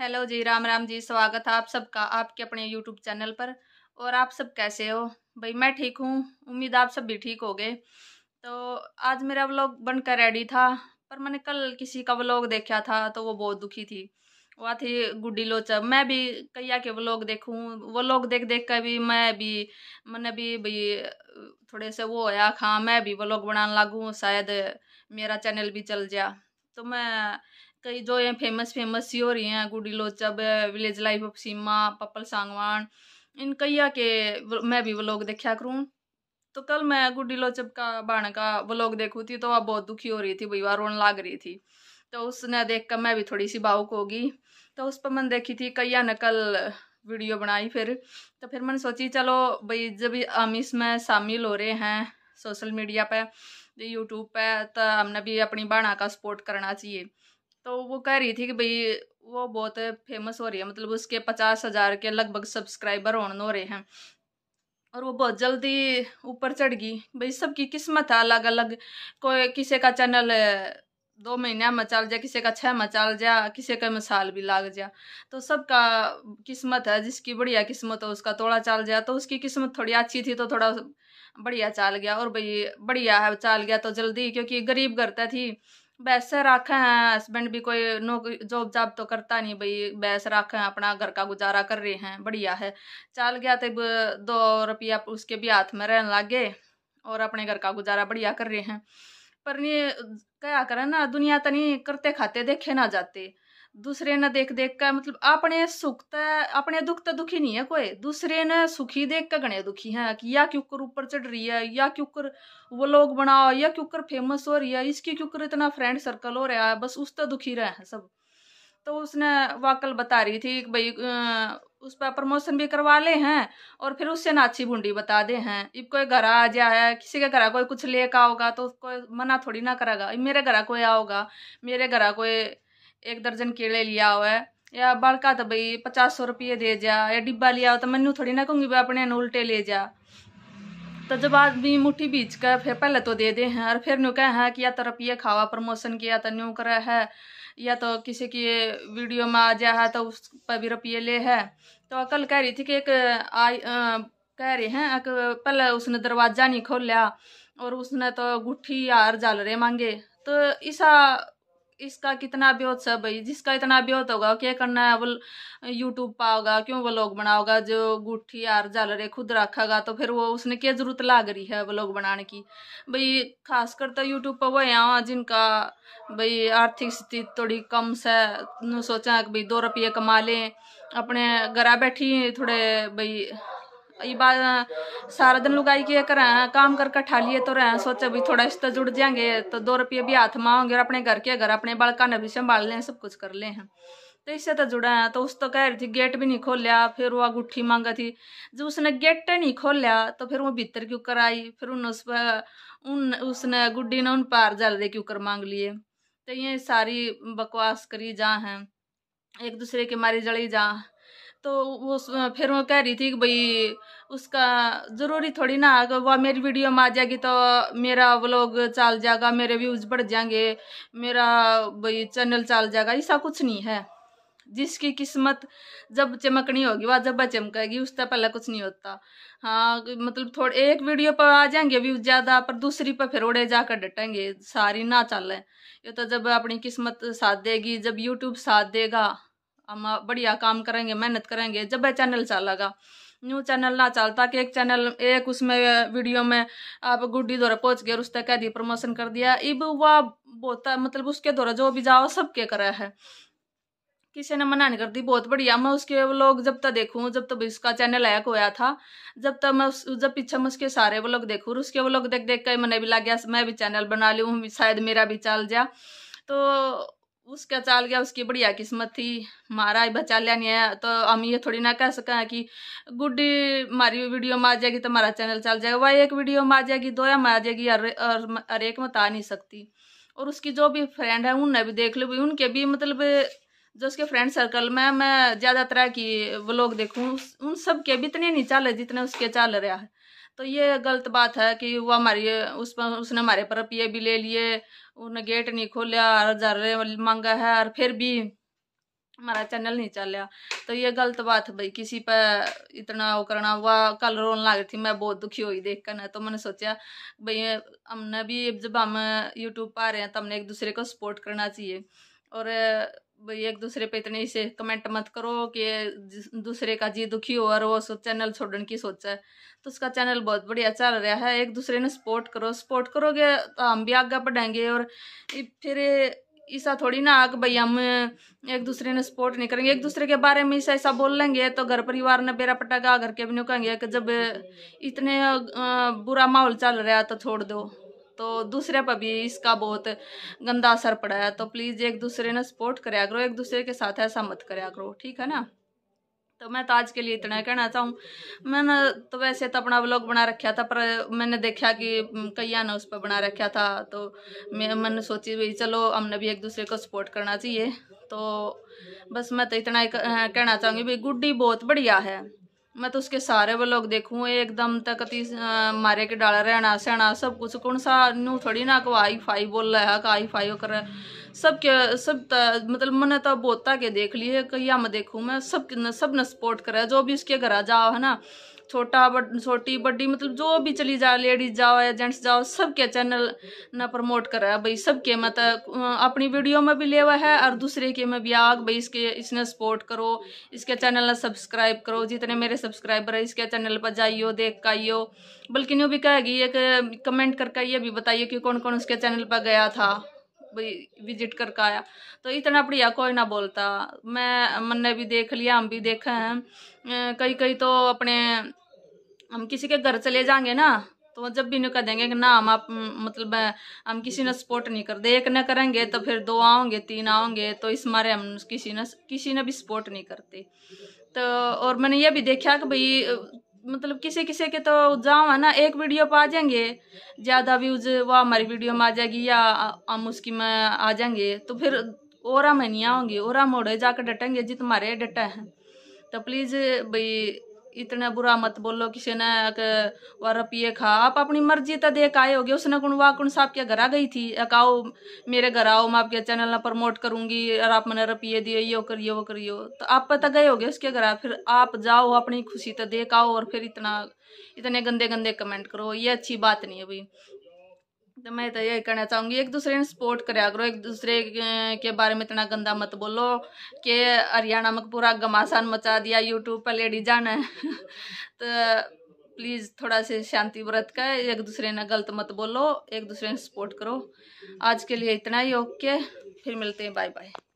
hello जी राम राम जी स्वागत है आप सबका आपके अपने यूट्यूब चैनल पर और आप सब कैसे हो भाई मैं ठीक हूँ उम्मीद आप सब भी ठीक हो गए तो आज मेरा व्लॉग बनकर रेडी था पर मैंने कल किसी का व्लॉग देखा था तो वो बहुत दुखी थी वह थी गुड्डी लोचब मैं भी कैया के व्लॉग देखूँ वो लोग देख देख कर भी मैं भी मैंने भी भाई थोड़े से वो होया खा हाँ, मैं भी व्लॉग बनाने लागू शायद मेरा चैनल भी चल जाए तो मैं कई जो ये फेमस फेमस सी हो रही हैं Guddi Lochab village life of Seema Pappal Sangwan इन कईया के मैं भी व्लॉग देखा करूँ तो कल मैं गुडी लोचब का बाण का व्लॉग देखू थी तो वह बहुत दुखी हो रही थी भैया रोन लाग रही थी तो उसने देख कर मैं भी थोड़ी सी भावुक होगी तो उस पर मैंने देखी थी कईया ने कल वीडियो बनाई फिर तो फिर मैंने सोची चलो भाई जब हम इसमें शामिल हो रहे हैं सोशल मीडिया पर यूट्यूब पर तो हमने भी अपनी बाणा का सपोर्ट करना चाहिए तो वो कह रही थी कि भाई वो बहुत फेमस हो रही है मतलब उसके पचास हज़ार के लगभग सब्सक्राइबर ऑन हो रहे हैं और वो बहुत जल्दी ऊपर चढ़ गई भाई सबकी किस्मत है अलग अलग कोई किसी का चैनल दो महीने में चल जाए किसी का छः में चल जाए किसी का मिसाल भी लाग जाए तो सबका किस्मत है जिसकी बढ़िया किस्मत है उसका थोड़ा चल जाए तो उसकी किस्मत थोड़ी अच्छी थी तो थोड़ा बढ़िया चल गया और भाई बढ़िया है चल गया तो जल्दी क्योंकि गरीब करता थी बैसे रखे हैं हस्बैंड भी कोई नौकरी जॉब जॉब तो करता नहीं भाई बैस रखे हैं अपना घर का गुजारा कर रहे हैं बढ़िया है चल गया तब दो रुपया उसके भी हाथ में रहने गए और अपने घर का गुजारा बढ़िया कर रहे हैं पर नहीं क्या करें ना दुनिया तो नहीं करते खाते देखे ना जाते दूसरे ने देख देख कर मतलब अपने सुख तो अपने दुख तो दुखी नहीं है कोई दूसरे ने सुखी देख कर गणे दुखी हैं कि या क्यूकर ऊपर चढ़ रही है या क्यूकर वो लोग बनाओ या क्यूकर फेमस हो रही है इसकी क्यूकर इतना फ्रेंड सर्कल हो रहा है बस उस तो दुखी रहे हैं सब तो उसने वाकल बता रही थी कि भाई उस पर प्रमोशन भी करवा ले हैं और फिर उससे नाची भूडी बता दे हैं इब कोई घर आ जाए किसी के घर कोई कुछ लेकर आओगा तो उसको मना थोड़ी ना करेगा मेरे घर कोई आओगा मेरे घर कोई एक दर्जन केले लिया हुआ है या बड़का तो भाई पचास सौ रुपये दे जा या डिब्बा लिया हो तो मैं थोड़ी ना कहूँगी भाई अपने उल्टे ले जा तो जब आदमी मुट्ठी बीच कर फिर पहले तो दे दे हैं और फिर न्यू कहे हैं कि या तो रुपये खावा प्रमोशन किया तो न्यू करा है या तो किसी की वीडियो में आ जा है तो उस पर भी रुपये ले है तो कल कह रही थी कि एक आई आ, कह रहे हैं पहले उसने दरवाज़ा नहीं खोल लिया और उसने तो गुठी या जाल रहे मांगे तो ऐसा इसका कितना ब्योत सब भाई जिसका इतना ब्योत होगा क्या करना है वो यूट्यूब पर होगा क्यों व्लॉग बनाओगा जो गुट्ठी यार जाल रहे खुद रखेगा तो फिर वो उसने क्या जरूरत लाग रही है व्लॉग बनाने की भाई खासकर तो यूट्यूब पर वो यहाँ जिनका भाई आर्थिक स्थिति थोड़ी कम से सोचा कि भाई दो रुपये कमा लें अपने घर बैठी थोड़े भाई सारा दिन लुगाई के कर काम कर कठा लिए तो रहे सोचे भी थोड़ा इस तो जुड़ जाएंगे तो दो रुपये भी हाथ माओगे और अपने घर के घर अपने बालका ने भी संभाल लें सब कुछ कर ले हैं तो इससे तो जुड़ा है तो उस तो कह रही थी गेट भी नहीं खोलिया फिर वो अंगूठी मांगा थी जब उसने गेट नहीं खोलिया तो फिर वो भीतर क्यों कर आई फिर उन उस पर उन उसने गुड्डी ने उन पार जल दे क्यों कर मांग लिए तो ये सारी बकवास करी जा हैं एक दूसरे के मारी जड़ी जा तो वो फिर वो कह रही थी कि भाई उसका ज़रूरी थोड़ी ना अगर वह मेरी वीडियो में आ जाएगी तो मेरा व्लॉग चल जाएगा मेरे व्यूज़ बढ़ जाएंगे मेरा भाई चैनल चल जाएगा ऐसा कुछ नहीं है जिसकी किस्मत जब चमकनी होगी वह जब चमकेगी उससे पहले कुछ नहीं होता हाँ मतलब थोड़े एक वीडियो पर आ जाएंगे व्यूज ज़्यादा पर दूसरी पर फिर उड़े जाकर डटेंगे सारी ना चल ये तो जब अपनी किस्मत साथ देगी जब यूट्यूब साथ देगा हम बढ़िया काम करेंगे मेहनत करेंगे जब वह चैनल चलेगा न्यू चैनल ना चलता कि एक चैनल एक उसमें वीडियो में आप गुड्डी द्वारा पहुंच गए और उसका कह दिया प्रमोशन कर दिया इब वह बहुत मतलब उसके द्वारा जो भी जाओ सबके करा है किसी ने मना नहीं कर दी बहुत बढ़िया मैं उसके व्लॉग जब तक देखूँ जब तक उसका चैनल हैक होया था जब तक मैं उस जब पीछे मैं उसके सारे व्लॉग देखूँ और उसके व्लॉग देख देख कर मैंने भी लग गया मैं भी चैनल बना लूँ शायद मेरा भी चल जाए तो उसका चाल गया उसकी बढ़िया किस्मत थी मारा बचा लिया नहीं आया तो हम ये थोड़ी ना कह सका कि गुड्डी हमारी वीडियो में आ जाएगी तो हमारा चैनल चल जाएगा वह एक वीडियो में आ जाएगी दो में आ जाएगी और हर एक में तो आ नहीं सकती और उसकी जो भी फ्रेंड है उनने भी देख ली भी उनके भी मतलब जो उसके फ्रेंड सर्कल में मैं ज़्यादा तरह की व्लॉग देखूँ उन सब के भी इतने नहीं चाल जितने उसके चाल रहा है तो ये गलत बात है कि वो हमारी उस पर उसने हमारे पर पिए भी ले लिए उन्हें गेट नहीं खोलिया हज़ार मांगा है और फिर भी हमारा चैनल नहीं चल रहा तो ये गलत बात है भाई किसी पर इतना वो करना हुआ कल रोन लग रही थी मैं बहुत दुखी हुई देख कर ना तो मैंने सोचा भाई हमने भी जब हम यूट्यूब पर आ रहे हैं तो हमने एक दूसरे को सपोर्ट करना चाहिए और एक दूसरे पे इतने से कमेंट मत करो कि दूसरे का जी दुखी हो और वो चैनल छोड़ने की सोचा है तो उसका चैनल बहुत बढ़िया चल रहा है एक दूसरे ने सपोर्ट करो सपोर्ट करोगे तो हम भी आगे बढ़ेंगे और फिर ऐसा थोड़ी ना आग भाई हम एक दूसरे ने सपोर्ट नहीं करेंगे एक दूसरे के बारे में ऐसा ऐसा बोल लेंगे तो घर परिवार ने बेरा पटागा घर के भी नहीं कहेंगे कि जब इतने बुरा माहौल चल रहा है तो छोड़ दो तो दूसरे पर भी इसका बहुत गंदा असर पड़ा है तो प्लीज़ एक दूसरे ने सपोर्ट कराया करो एक दूसरे के साथ ऐसा मत कराया करो ठीक है ना तो मैं तो आज के लिए इतना कहना चाहूँ मैंने तो वैसे तो अपना ब्लॉग बना रखा था पर मैंने देखा कि कैया ने उस पर बना रखा था तो मैं मैंने सोची भाई चलो हमने भी एक दूसरे को सपोर्ट करना चाहिए तो बस मैं तो इतना कहना चाहूँगी भाई गुड्डी बहुत बढ़िया है मैं तो उसके सारे ब्लॉग देखूँ एकदम तक ती मारे के डाल रहना सहना सब कुछ कौन सा नू थोड़ी ना को आई फाई बोल रहा है आई फाई कर सब सब त, मतलब मैंने तो बोता के देख ली है कहिया मैं देखूँ मैं सब सब ने सपोर्ट करा जो भी उसके घर आ जाओ है ना छोटा बड़ छोटी बड्डी मतलब जो भी चली जाओ लेडीज जाओ या जेंट्स जाओ सबके चैनल ना प्रमोट करा है भाई सबके मतलब अपनी वीडियो में भी लेवा है और दूसरे के में भी आग भाई इसके इसने सपोर्ट करो इसके चैनल ना सब्सक्राइब करो जितने मेरे सब्सक्राइबर है इसके चैनल पर जाइयो देख का आइयो बल्कि न्यू भी कहेगी एक कमेंट करके ये भी बताइए कि कौन कौन उसके चैनल पर गया था विजिट करके आया तो इतना बढ़िया कोई ना बोलता मैं मैंने भी देख लिया हम भी देखे हैं कई कई तो अपने हम किसी के घर चले जाएंगे ना तो जब भी नहीं कह देंगे कि ना हम आप मतलब हम किसी ने सपोर्ट नहीं कर दे एक न करेंगे तो फिर दो आओगे तीन आओगे तो इस मारे हम किसी ने किसी ने भी सपोर्ट नहीं करते तो और मैंने ये भी देखा कि भाई मतलब किसी किसी के तो जाओ है ना एक वीडियो पर आ जाएंगे ज़्यादा व्यूज वो हमारी वीडियो में आ जाएगी या हम उसकी में आ जाएंगे तो फिर और मैं नहीं आओगे और हम मोड़े जाकर डटेंगे जी तुम्हारे डटे हैं तो प्लीज़ भाई इतना बुरा मत बोलो किसी ने वर पिए खा आप अपनी मर्जी तो देख आए होगे उसने कुण वाह कुण साहब के घर आ गई थी आओ मेरे घर आओ मैं आपके चैनल ना प्रमोट करूंगी और आप मैंने रपिए दिए यो करियो वो करियो तो आप तो गए होगे उसके घर फिर आप जाओ अपनी खुशी तो देख आओ और फिर इतना इतने गंदे गंदे कमेंट करो ये अच्छी बात नहीं है भाई तो मैं तो यही कहना चाहूँगी एक दूसरे ने सपोर्ट कराया करो एक दूसरे अं, के बारे में इतना गंदा मत बोलो कि हरियाणा में पूरा गमासान मचा दिया यूट्यूब पर लेडी जाना है तो प्लीज़ थोड़ा से शांति व्रत का एक दूसरे ने गलत मत बोलो एक दूसरे ने सपोर्ट करो आज के लिए इतना ही ओके फिर मिलते हैं बाय बाय